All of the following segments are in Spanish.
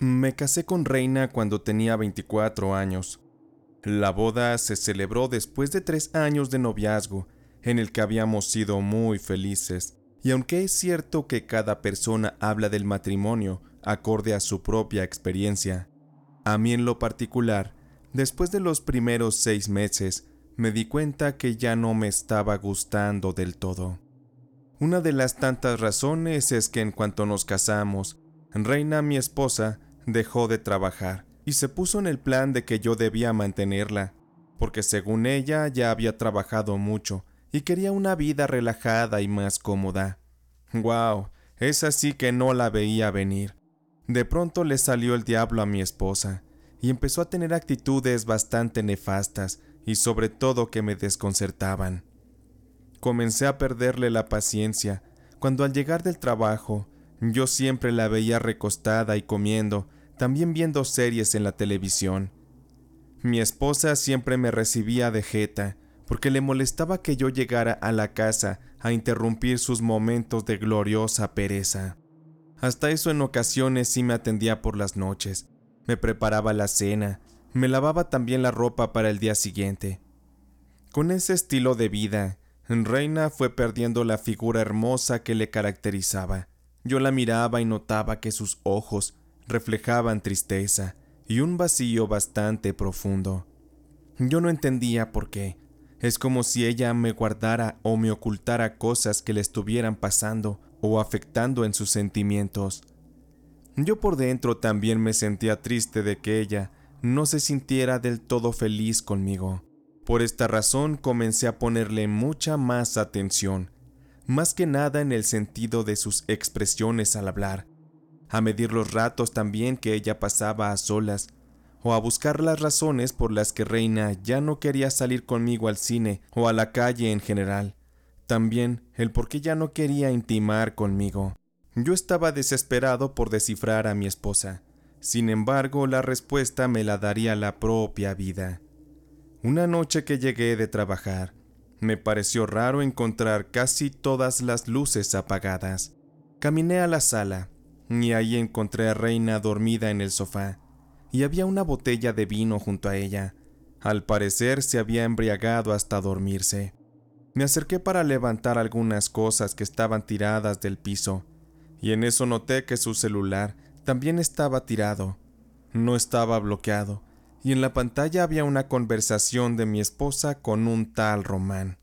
Me casé con Reina cuando tenía 24 años. La boda se celebró después de tres años de noviazgo, en el que habíamos sido muy felices, y aunque es cierto que cada persona habla del matrimonio acorde a su propia experiencia, a mí en lo particular, después de los primeros seis meses, me di cuenta que ya no me estaba gustando del todo. Una de las tantas razones es que en cuanto nos casamos, Reina, mi esposa, dejó de trabajar y se puso en el plan de que yo debía mantenerla, porque según ella ya había trabajado mucho y quería una vida relajada y más cómoda. ¡Wow! Es así que no la veía venir. De pronto le salió el diablo a mi esposa y empezó a tener actitudes bastante nefastas y sobre todo que me desconcertaban. Comencé a perderle la paciencia cuando al llegar del trabajo yo siempre la veía recostada y comiendo también viendo series en la televisión. Mi esposa siempre me recibía de jeta, porque le molestaba que yo llegara a la casa a interrumpir sus momentos de gloriosa pereza. Hasta eso en ocasiones sí me atendía por las noches, me preparaba la cena, me lavaba también la ropa para el día siguiente. Con ese estilo de vida, Reina fue perdiendo la figura hermosa que le caracterizaba. Yo la miraba y notaba que sus ojos, reflejaban tristeza y un vacío bastante profundo. Yo no entendía por qué. Es como si ella me guardara o me ocultara cosas que le estuvieran pasando o afectando en sus sentimientos. Yo por dentro también me sentía triste de que ella no se sintiera del todo feliz conmigo. Por esta razón comencé a ponerle mucha más atención, más que nada en el sentido de sus expresiones al hablar, a medir los ratos también que ella pasaba a solas, o a buscar las razones por las que Reina ya no quería salir conmigo al cine o a la calle en general, también el por qué ya no quería intimar conmigo. Yo estaba desesperado por descifrar a mi esposa, sin embargo la respuesta me la daría la propia vida. Una noche que llegué de trabajar, me pareció raro encontrar casi todas las luces apagadas. Caminé a la sala, y ahí encontré a Reina dormida en el sofá, y había una botella de vino junto a ella. Al parecer se había embriagado hasta dormirse. Me acerqué para levantar algunas cosas que estaban tiradas del piso, y en eso noté que su celular también estaba tirado. No estaba bloqueado, y en la pantalla había una conversación de mi esposa con un tal Román.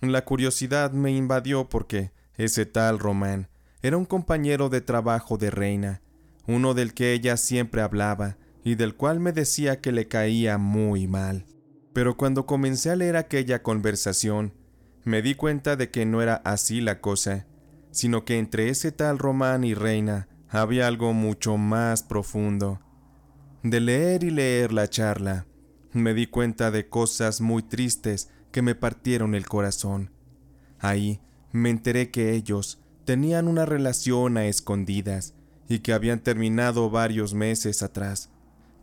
La curiosidad me invadió porque ese tal Román era un compañero de trabajo de Reina, uno del que ella siempre hablaba y del cual me decía que le caía muy mal. Pero cuando comencé a leer aquella conversación, me di cuenta de que no era así la cosa, sino que entre ese tal Román y Reina había algo mucho más profundo. De leer y leer la charla, me di cuenta de cosas muy tristes que me partieron el corazón. Ahí me enteré que ellos tenían una relación a escondidas y que habían terminado varios meses atrás.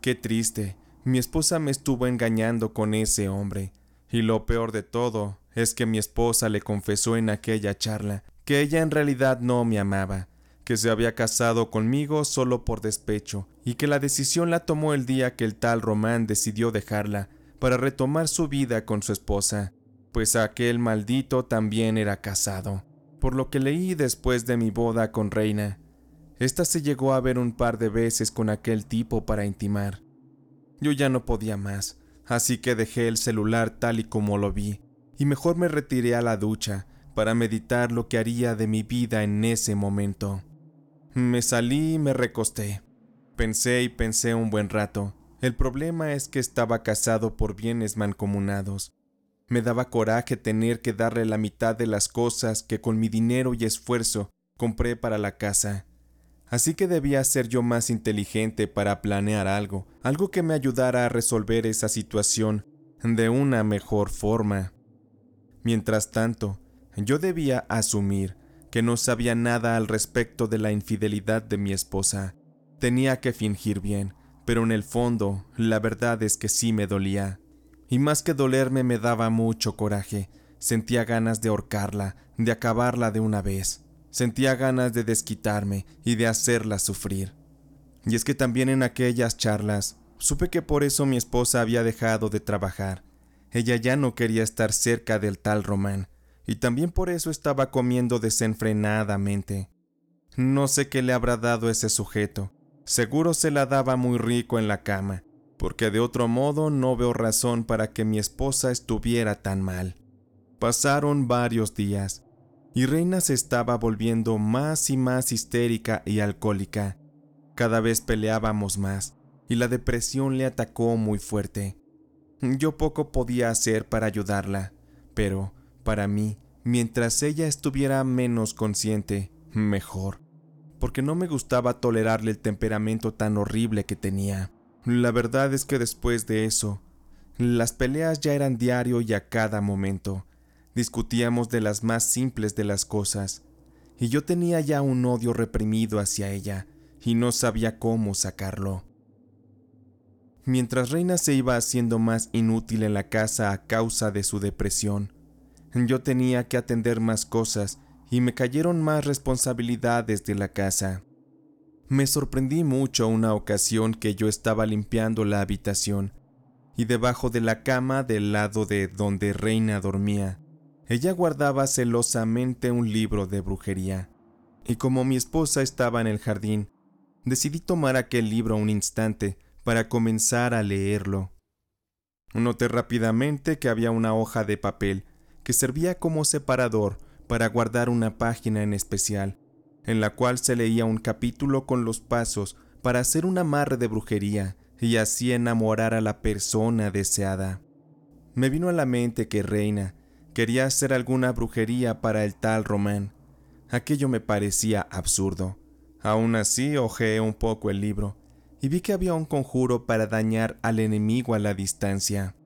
Qué triste, mi esposa me estuvo engañando con ese hombre. Y lo peor de todo es que mi esposa le confesó en aquella charla que ella en realidad no me amaba, que se había casado conmigo solo por despecho, y que la decisión la tomó el día que el tal Román decidió dejarla para retomar su vida con su esposa, pues aquel maldito también era casado por lo que leí después de mi boda con Reina. Esta se llegó a ver un par de veces con aquel tipo para intimar. Yo ya no podía más, así que dejé el celular tal y como lo vi, y mejor me retiré a la ducha para meditar lo que haría de mi vida en ese momento. Me salí y me recosté. Pensé y pensé un buen rato. El problema es que estaba casado por bienes mancomunados, me daba coraje tener que darle la mitad de las cosas que con mi dinero y esfuerzo compré para la casa. Así que debía ser yo más inteligente para planear algo, algo que me ayudara a resolver esa situación de una mejor forma. Mientras tanto, yo debía asumir que no sabía nada al respecto de la infidelidad de mi esposa. Tenía que fingir bien, pero en el fondo la verdad es que sí me dolía y más que dolerme me daba mucho coraje. Sentía ganas de ahorcarla, de acabarla de una vez. Sentía ganas de desquitarme y de hacerla sufrir. Y es que también en aquellas charlas supe que por eso mi esposa había dejado de trabajar. Ella ya no quería estar cerca del tal Román, y también por eso estaba comiendo desenfrenadamente. No sé qué le habrá dado ese sujeto. Seguro se la daba muy rico en la cama, porque de otro modo no veo razón para que mi esposa estuviera tan mal. Pasaron varios días, y Reina se estaba volviendo más y más histérica y alcohólica. Cada vez peleábamos más, y la depresión le atacó muy fuerte. Yo poco podía hacer para ayudarla, pero, para mí, mientras ella estuviera menos consciente, mejor, porque no me gustaba tolerarle el temperamento tan horrible que tenía. La verdad es que después de eso, las peleas ya eran diario y a cada momento. Discutíamos de las más simples de las cosas, y yo tenía ya un odio reprimido hacia ella, y no sabía cómo sacarlo. Mientras Reina se iba haciendo más inútil en la casa a causa de su depresión, yo tenía que atender más cosas y me cayeron más responsabilidades de la casa. Me sorprendí mucho una ocasión que yo estaba limpiando la habitación y debajo de la cama del lado de donde Reina dormía, ella guardaba celosamente un libro de brujería. Y como mi esposa estaba en el jardín, decidí tomar aquel libro un instante para comenzar a leerlo. Noté rápidamente que había una hoja de papel que servía como separador para guardar una página en especial en la cual se leía un capítulo con los pasos para hacer un amarre de brujería y así enamorar a la persona deseada. Me vino a la mente que Reina quería hacer alguna brujería para el tal Román. Aquello me parecía absurdo. Aún así, hojeé un poco el libro y vi que había un conjuro para dañar al enemigo a la distancia.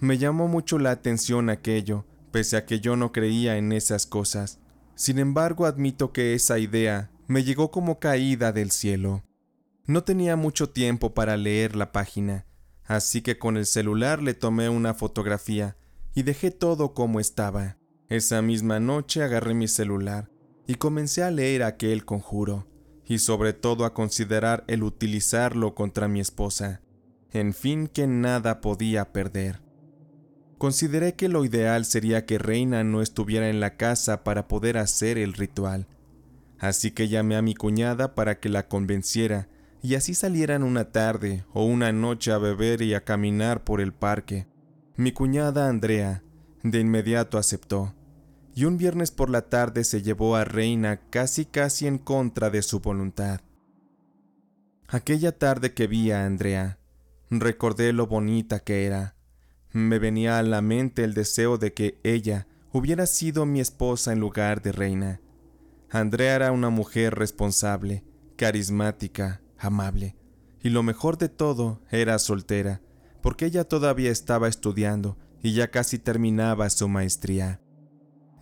Me llamó mucho la atención aquello, pese a que yo no creía en esas cosas. Sin embargo, admito que esa idea me llegó como caída del cielo. No tenía mucho tiempo para leer la página, así que con el celular le tomé una fotografía y dejé todo como estaba. Esa misma noche agarré mi celular y comencé a leer aquel conjuro, y sobre todo a considerar el utilizarlo contra mi esposa. En fin, que nada podía perder. Consideré que lo ideal sería que Reina no estuviera en la casa para poder hacer el ritual. Así que llamé a mi cuñada para que la convenciera y así salieran una tarde o una noche a beber y a caminar por el parque. Mi cuñada Andrea de inmediato aceptó y un viernes por la tarde se llevó a Reina casi casi en contra de su voluntad. Aquella tarde que vi a Andrea, recordé lo bonita que era me venía a la mente el deseo de que ella hubiera sido mi esposa en lugar de reina. Andrea era una mujer responsable, carismática, amable, y lo mejor de todo era soltera, porque ella todavía estaba estudiando y ya casi terminaba su maestría.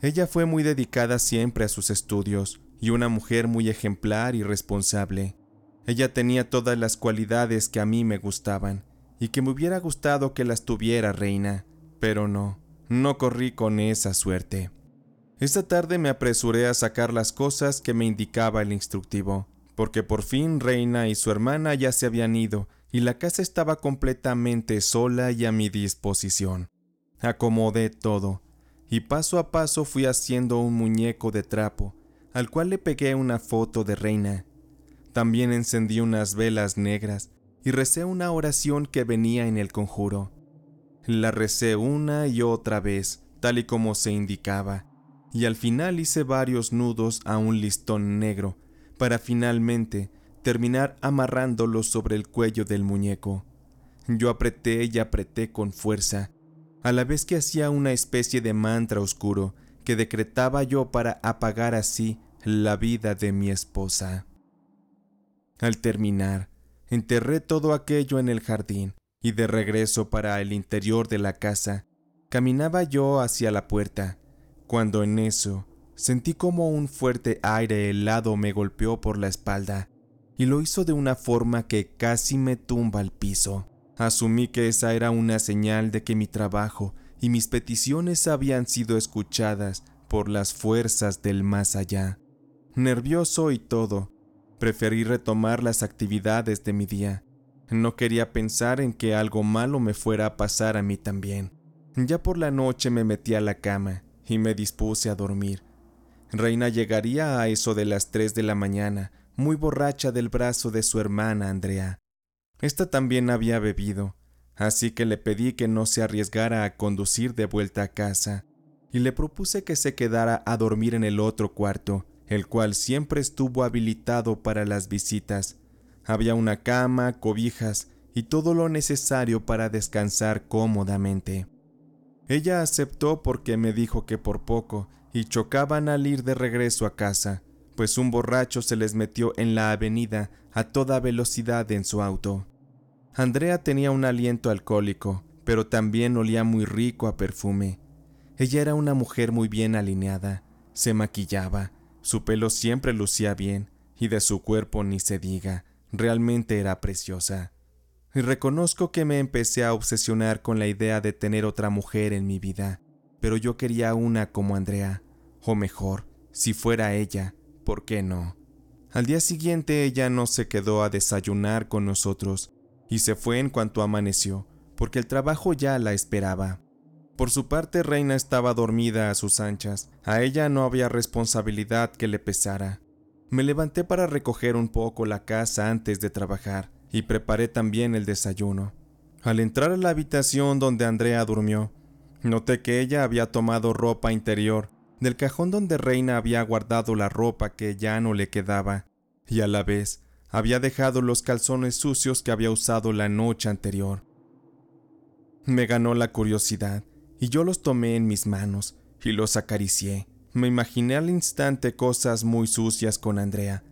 Ella fue muy dedicada siempre a sus estudios y una mujer muy ejemplar y responsable. Ella tenía todas las cualidades que a mí me gustaban, y que me hubiera gustado que las tuviera, reina, pero no, no corrí con esa suerte. Esta tarde me apresuré a sacar las cosas que me indicaba el instructivo, porque por fin Reina y su hermana ya se habían ido y la casa estaba completamente sola y a mi disposición. Acomodé todo, y paso a paso fui haciendo un muñeco de trapo, al cual le pegué una foto de Reina. También encendí unas velas negras y recé una oración que venía en el conjuro. La recé una y otra vez, tal y como se indicaba, y al final hice varios nudos a un listón negro, para finalmente terminar amarrándolo sobre el cuello del muñeco. Yo apreté y apreté con fuerza, a la vez que hacía una especie de mantra oscuro que decretaba yo para apagar así la vida de mi esposa. Al terminar, enterré todo aquello en el jardín y de regreso para el interior de la casa, caminaba yo hacia la puerta, cuando en eso sentí como un fuerte aire helado me golpeó por la espalda y lo hizo de una forma que casi me tumba al piso. Asumí que esa era una señal de que mi trabajo y mis peticiones habían sido escuchadas por las fuerzas del más allá. Nervioso y todo, Preferí retomar las actividades de mi día. No quería pensar en que algo malo me fuera a pasar a mí también. Ya por la noche me metí a la cama y me dispuse a dormir. Reina llegaría a eso de las 3 de la mañana, muy borracha del brazo de su hermana Andrea. Esta también había bebido, así que le pedí que no se arriesgara a conducir de vuelta a casa y le propuse que se quedara a dormir en el otro cuarto, el cual siempre estuvo habilitado para las visitas. Había una cama, cobijas y todo lo necesario para descansar cómodamente. Ella aceptó porque me dijo que por poco y chocaban al ir de regreso a casa, pues un borracho se les metió en la avenida a toda velocidad en su auto. Andrea tenía un aliento alcohólico, pero también olía muy rico a perfume. Ella era una mujer muy bien alineada, se maquillaba, su pelo siempre lucía bien y de su cuerpo ni se diga, realmente era preciosa. Y reconozco que me empecé a obsesionar con la idea de tener otra mujer en mi vida, pero yo quería una como Andrea, o mejor, si fuera ella, ¿por qué no? Al día siguiente ella no se quedó a desayunar con nosotros y se fue en cuanto amaneció, porque el trabajo ya la esperaba. Por su parte, Reina estaba dormida a sus anchas. A ella no había responsabilidad que le pesara. Me levanté para recoger un poco la casa antes de trabajar y preparé también el desayuno. Al entrar a la habitación donde Andrea durmió, noté que ella había tomado ropa interior del cajón donde Reina había guardado la ropa que ya no le quedaba, y a la vez había dejado los calzones sucios que había usado la noche anterior. Me ganó la curiosidad y yo los tomé en mis manos y los acaricié. Me imaginé al instante cosas muy sucias con Andrea,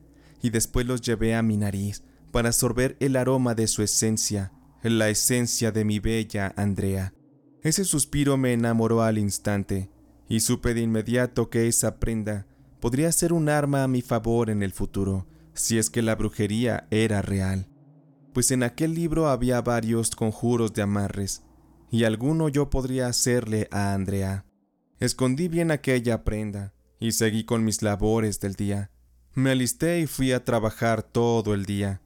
y después los llevé a mi nariz para absorber el aroma de su esencia, la esencia de mi bella Andrea. Ese suspiro me enamoró al instante, y supe de inmediato que esa prenda podría ser un arma a mi favor en el futuro, si es que la brujería era real, pues en aquel libro había varios conjuros de amarres, y alguno yo podría hacerle a Andrea. Escondí bien aquella prenda y seguí con mis labores del día. Me alisté y fui a trabajar todo el día.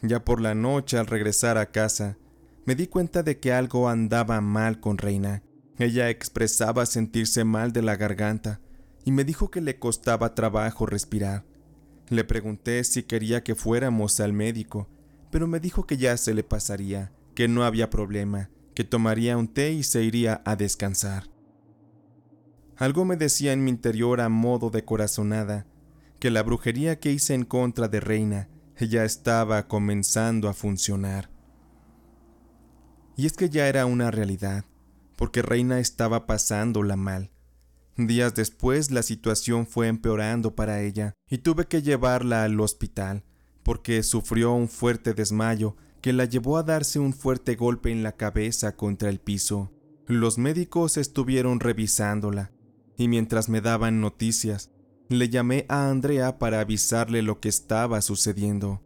Ya por la noche al regresar a casa, me di cuenta de que algo andaba mal con Reina. Ella expresaba sentirse mal de la garganta y me dijo que le costaba trabajo respirar. Le pregunté si quería que fuéramos al médico, pero me dijo que ya se le pasaría, que no había problema, que tomaría un té y se iría a descansar. Algo me decía en mi interior a modo de corazonada, que la brujería que hice en contra de Reina ya estaba comenzando a funcionar. Y es que ya era una realidad, porque Reina estaba pasándola mal. Días después la situación fue empeorando para ella y tuve que llevarla al hospital, porque sufrió un fuerte desmayo que la llevó a darse un fuerte golpe en la cabeza contra el piso. Los médicos estuvieron revisándola, y mientras me daban noticias, le llamé a Andrea para avisarle lo que estaba sucediendo.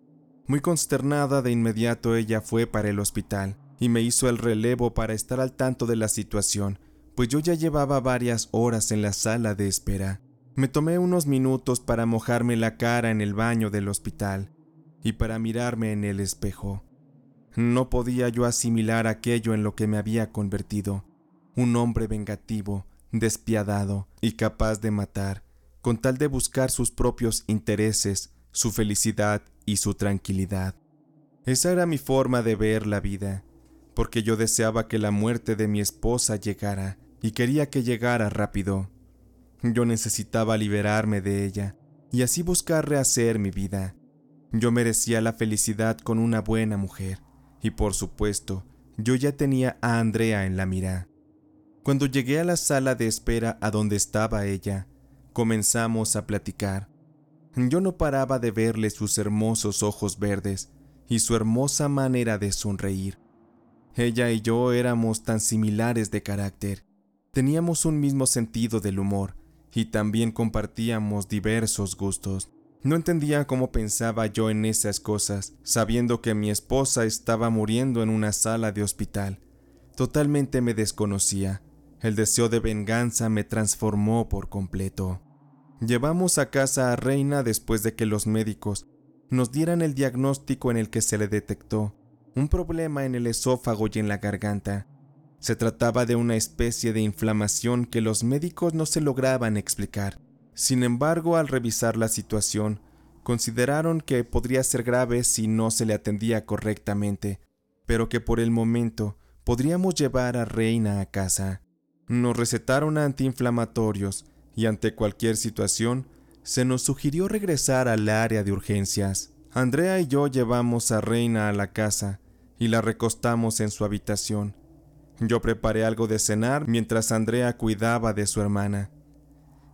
Muy consternada de inmediato ella fue para el hospital y me hizo el relevo para estar al tanto de la situación, pues yo ya llevaba varias horas en la sala de espera. Me tomé unos minutos para mojarme la cara en el baño del hospital y para mirarme en el espejo. No podía yo asimilar aquello en lo que me había convertido, un hombre vengativo, despiadado y capaz de matar, con tal de buscar sus propios intereses, su felicidad y su tranquilidad. Esa era mi forma de ver la vida, porque yo deseaba que la muerte de mi esposa llegara y quería que llegara rápido. Yo necesitaba liberarme de ella y así buscar rehacer mi vida. Yo merecía la felicidad con una buena mujer, y por supuesto, yo ya tenía a Andrea en la mira. Cuando llegué a la sala de espera a donde estaba ella, comenzamos a platicar. Yo no paraba de verle sus hermosos ojos verdes y su hermosa manera de sonreír. Ella y yo éramos tan similares de carácter, teníamos un mismo sentido del humor y también compartíamos diversos gustos. No entendía cómo pensaba yo en esas cosas, sabiendo que mi esposa estaba muriendo en una sala de hospital. Totalmente me desconocía. El deseo de venganza me transformó por completo. Llevamos a casa a Reina después de que los médicos nos dieran el diagnóstico en el que se le detectó un problema en el esófago y en la garganta. Se trataba de una especie de inflamación que los médicos no se lograban explicar. Sin embargo, al revisar la situación, consideraron que podría ser grave si no se le atendía correctamente, pero que por el momento podríamos llevar a Reina a casa. Nos recetaron antiinflamatorios y ante cualquier situación se nos sugirió regresar al área de urgencias. Andrea y yo llevamos a Reina a la casa y la recostamos en su habitación. Yo preparé algo de cenar mientras Andrea cuidaba de su hermana.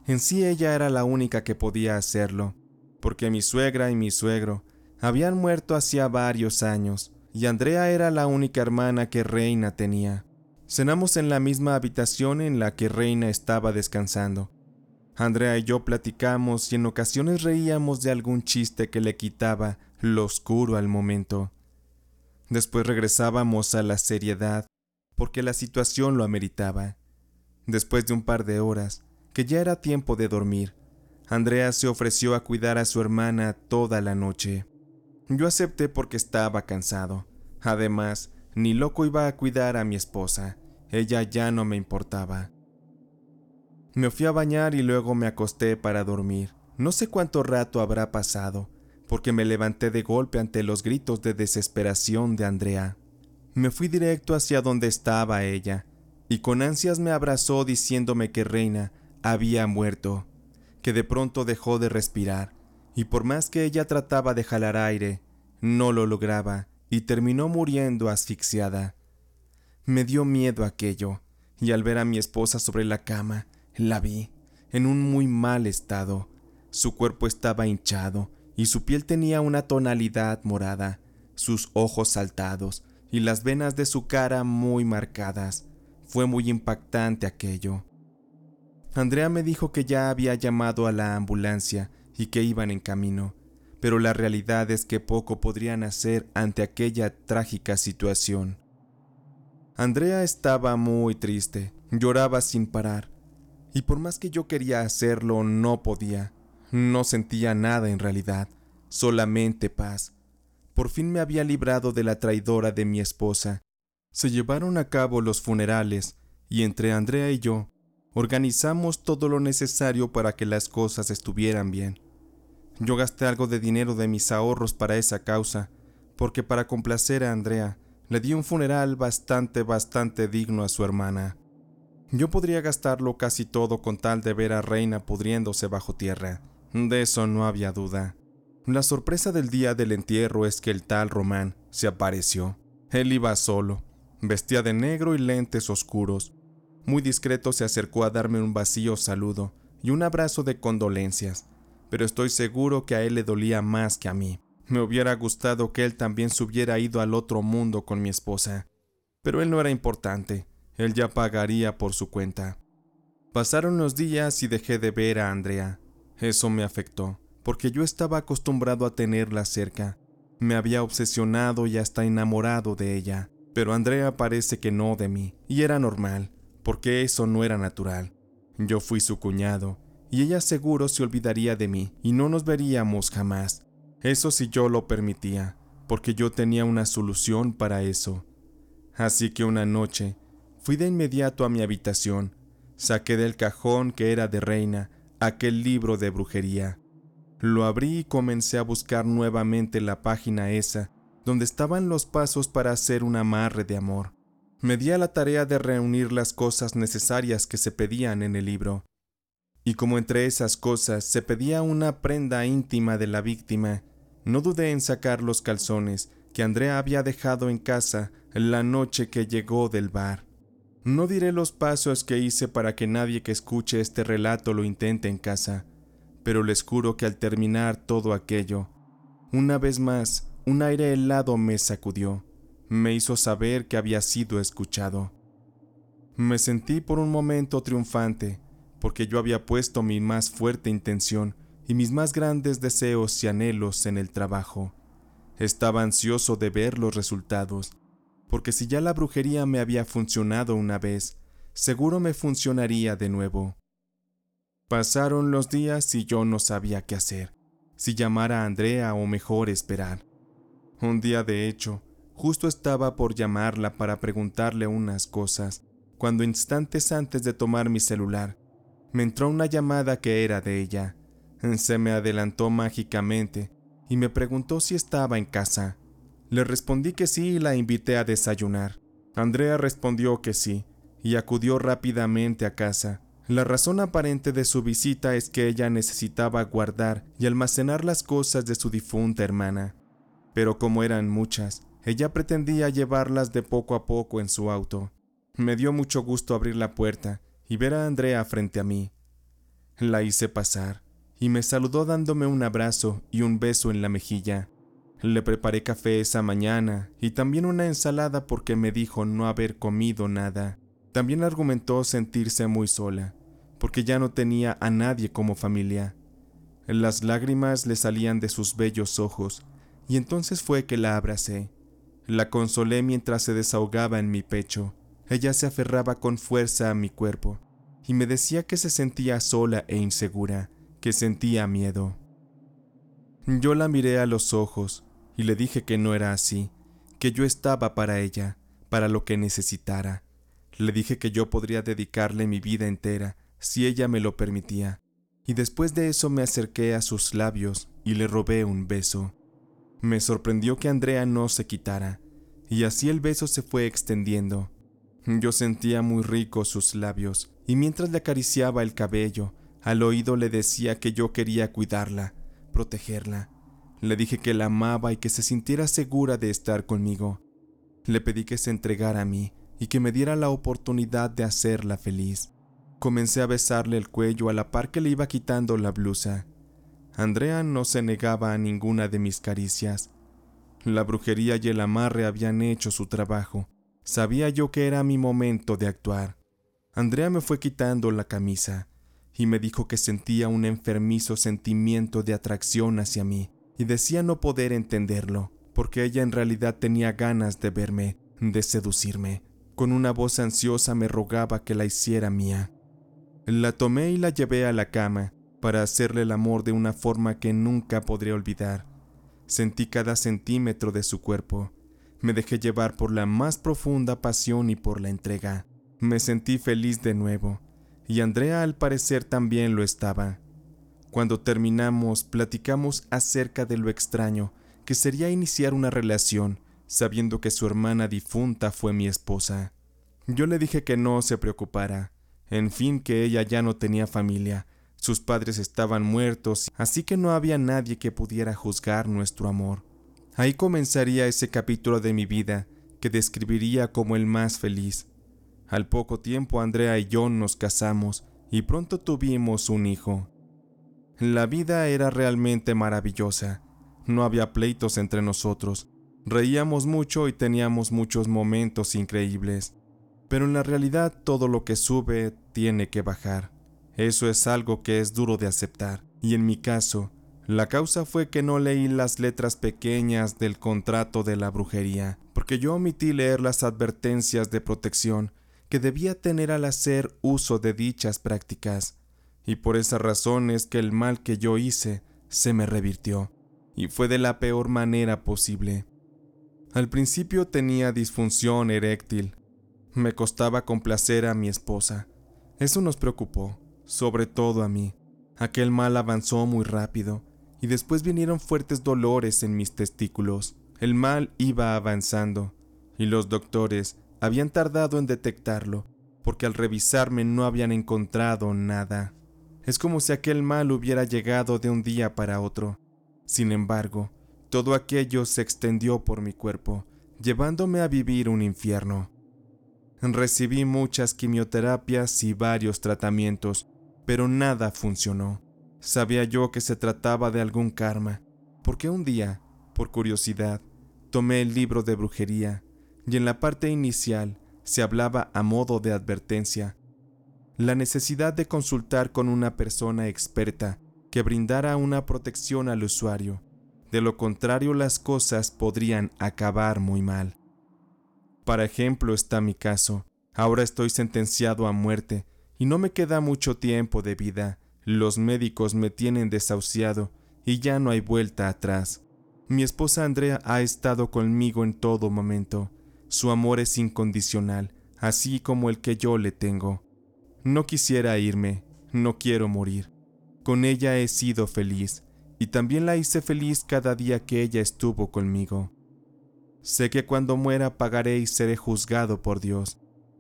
En sí ella era la única que podía hacerlo, porque mi suegra y mi suegro habían muerto hacía varios años, y Andrea era la única hermana que Reina tenía. Cenamos en la misma habitación en la que Reina estaba descansando. Andrea y yo platicamos y en ocasiones reíamos de algún chiste que le quitaba lo oscuro al momento. Después regresábamos a la seriedad, porque la situación lo ameritaba. Después de un par de horas, que ya era tiempo de dormir, Andrea se ofreció a cuidar a su hermana toda la noche. Yo acepté porque estaba cansado. Además, ni loco iba a cuidar a mi esposa. Ella ya no me importaba. Me fui a bañar y luego me acosté para dormir. No sé cuánto rato habrá pasado, porque me levanté de golpe ante los gritos de desesperación de Andrea. Me fui directo hacia donde estaba ella, y con ansias me abrazó diciéndome que Reina había muerto, que de pronto dejó de respirar, y por más que ella trataba de jalar aire, no lo lograba y terminó muriendo asfixiada. Me dio miedo aquello, y al ver a mi esposa sobre la cama, la vi, en un muy mal estado. Su cuerpo estaba hinchado y su piel tenía una tonalidad morada, sus ojos saltados y las venas de su cara muy marcadas. Fue muy impactante aquello. Andrea me dijo que ya había llamado a la ambulancia y que iban en camino, pero la realidad es que poco podrían hacer ante aquella trágica situación. Andrea estaba muy triste, lloraba sin parar, y por más que yo quería hacerlo, no podía. No sentía nada en realidad, solamente paz. Por fin me había librado de la traidora de mi esposa. Se llevaron a cabo los funerales, y entre Andrea y yo organizamos todo lo necesario para que las cosas estuvieran bien. Yo gasté algo de dinero de mis ahorros para esa causa, porque para complacer a Andrea, le di un funeral bastante, bastante digno a su hermana. Yo podría gastarlo casi todo con tal de ver a Reina pudriéndose bajo tierra. De eso no había duda. La sorpresa del día del entierro es que el tal Román se apareció. Él iba solo, vestía de negro y lentes oscuros, muy discreto se acercó a darme un vacío saludo y un abrazo de condolencias, pero estoy seguro que a él le dolía más que a mí. Me hubiera gustado que él también se hubiera ido al otro mundo con mi esposa, pero él no era importante, él ya pagaría por su cuenta. Pasaron los días y dejé de ver a Andrea. Eso me afectó, porque yo estaba acostumbrado a tenerla cerca. Me había obsesionado y hasta enamorado de ella, pero Andrea parece que no de mí, y era normal porque eso no era natural. Yo fui su cuñado, y ella seguro se olvidaría de mí, y no nos veríamos jamás. Eso si yo lo permitía, porque yo tenía una solución para eso. Así que una noche, fui de inmediato a mi habitación, saqué del cajón que era de reina aquel libro de brujería. Lo abrí y comencé a buscar nuevamente la página esa, donde estaban los pasos para hacer un amarre de amor me di a la tarea de reunir las cosas necesarias que se pedían en el libro, y como entre esas cosas se pedía una prenda íntima de la víctima, no dudé en sacar los calzones que Andrea había dejado en casa la noche que llegó del bar. No diré los pasos que hice para que nadie que escuche este relato lo intente en casa, pero les juro que al terminar todo aquello, una vez más, un aire helado me sacudió me hizo saber que había sido escuchado. Me sentí por un momento triunfante, porque yo había puesto mi más fuerte intención y mis más grandes deseos y anhelos en el trabajo. Estaba ansioso de ver los resultados, porque si ya la brujería me había funcionado una vez, seguro me funcionaría de nuevo. Pasaron los días y yo no sabía qué hacer, si llamar a Andrea o mejor esperar. Un día de hecho, Justo estaba por llamarla para preguntarle unas cosas, cuando instantes antes de tomar mi celular, me entró una llamada que era de ella. Se me adelantó mágicamente y me preguntó si estaba en casa. Le respondí que sí y la invité a desayunar. Andrea respondió que sí y acudió rápidamente a casa. La razón aparente de su visita es que ella necesitaba guardar y almacenar las cosas de su difunta hermana. Pero como eran muchas, ella pretendía llevarlas de poco a poco en su auto. Me dio mucho gusto abrir la puerta y ver a Andrea frente a mí. La hice pasar y me saludó dándome un abrazo y un beso en la mejilla. Le preparé café esa mañana y también una ensalada porque me dijo no haber comido nada. También argumentó sentirse muy sola, porque ya no tenía a nadie como familia. Las lágrimas le salían de sus bellos ojos, y entonces fue que la abracé. La consolé mientras se desahogaba en mi pecho. Ella se aferraba con fuerza a mi cuerpo y me decía que se sentía sola e insegura, que sentía miedo. Yo la miré a los ojos y le dije que no era así, que yo estaba para ella, para lo que necesitara. Le dije que yo podría dedicarle mi vida entera, si ella me lo permitía, y después de eso me acerqué a sus labios y le robé un beso. Me sorprendió que Andrea no se quitara, y así el beso se fue extendiendo. Yo sentía muy rico sus labios, y mientras le acariciaba el cabello, al oído le decía que yo quería cuidarla, protegerla. Le dije que la amaba y que se sintiera segura de estar conmigo. Le pedí que se entregara a mí y que me diera la oportunidad de hacerla feliz. Comencé a besarle el cuello a la par que le iba quitando la blusa. Andrea no se negaba a ninguna de mis caricias. La brujería y el amarre habían hecho su trabajo. Sabía yo que era mi momento de actuar. Andrea me fue quitando la camisa y me dijo que sentía un enfermizo sentimiento de atracción hacia mí y decía no poder entenderlo, porque ella en realidad tenía ganas de verme, de seducirme. Con una voz ansiosa me rogaba que la hiciera mía. La tomé y la llevé a la cama para hacerle el amor de una forma que nunca podré olvidar. Sentí cada centímetro de su cuerpo. Me dejé llevar por la más profunda pasión y por la entrega. Me sentí feliz de nuevo, y Andrea al parecer también lo estaba. Cuando terminamos, platicamos acerca de lo extraño que sería iniciar una relación, sabiendo que su hermana difunta fue mi esposa. Yo le dije que no se preocupara, en fin que ella ya no tenía familia, sus padres estaban muertos, así que no había nadie que pudiera juzgar nuestro amor. Ahí comenzaría ese capítulo de mi vida que describiría como el más feliz. Al poco tiempo Andrea y yo nos casamos y pronto tuvimos un hijo. La vida era realmente maravillosa. No había pleitos entre nosotros. Reíamos mucho y teníamos muchos momentos increíbles. Pero en la realidad todo lo que sube tiene que bajar. Eso es algo que es duro de aceptar, y en mi caso, la causa fue que no leí las letras pequeñas del contrato de la brujería, porque yo omití leer las advertencias de protección que debía tener al hacer uso de dichas prácticas, y por esa razón es que el mal que yo hice se me revirtió, y fue de la peor manera posible. Al principio tenía disfunción eréctil, me costaba complacer a mi esposa, eso nos preocupó, sobre todo a mí. Aquel mal avanzó muy rápido, y después vinieron fuertes dolores en mis testículos. El mal iba avanzando, y los doctores habían tardado en detectarlo, porque al revisarme no habían encontrado nada. Es como si aquel mal hubiera llegado de un día para otro. Sin embargo, todo aquello se extendió por mi cuerpo, llevándome a vivir un infierno. Recibí muchas quimioterapias y varios tratamientos, pero nada funcionó. Sabía yo que se trataba de algún karma, porque un día, por curiosidad, tomé el libro de brujería, y en la parte inicial se hablaba a modo de advertencia, la necesidad de consultar con una persona experta que brindara una protección al usuario. De lo contrario las cosas podrían acabar muy mal. Para ejemplo está mi caso. Ahora estoy sentenciado a muerte y no me queda mucho tiempo de vida. Los médicos me tienen desahuciado y ya no hay vuelta atrás. Mi esposa Andrea ha estado conmigo en todo momento. Su amor es incondicional, así como el que yo le tengo. No quisiera irme, no quiero morir. Con ella he sido feliz, y también la hice feliz cada día que ella estuvo conmigo. Sé que cuando muera pagaré y seré juzgado por Dios,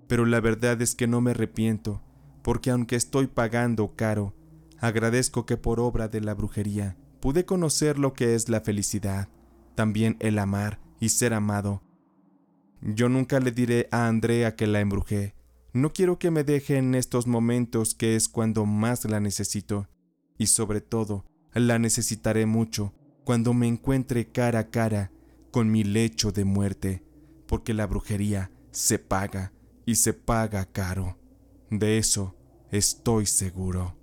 pero la verdad es que no me arrepiento porque aunque estoy pagando caro, agradezco que por obra de la brujería pude conocer lo que es la felicidad, también el amar y ser amado. Yo nunca le diré a Andrea que la embrujé. No quiero que me deje en estos momentos que es cuando más la necesito. Y sobre todo, la necesitaré mucho cuando me encuentre cara a cara con mi lecho de muerte, porque la brujería se paga y se paga caro. De eso estoy seguro.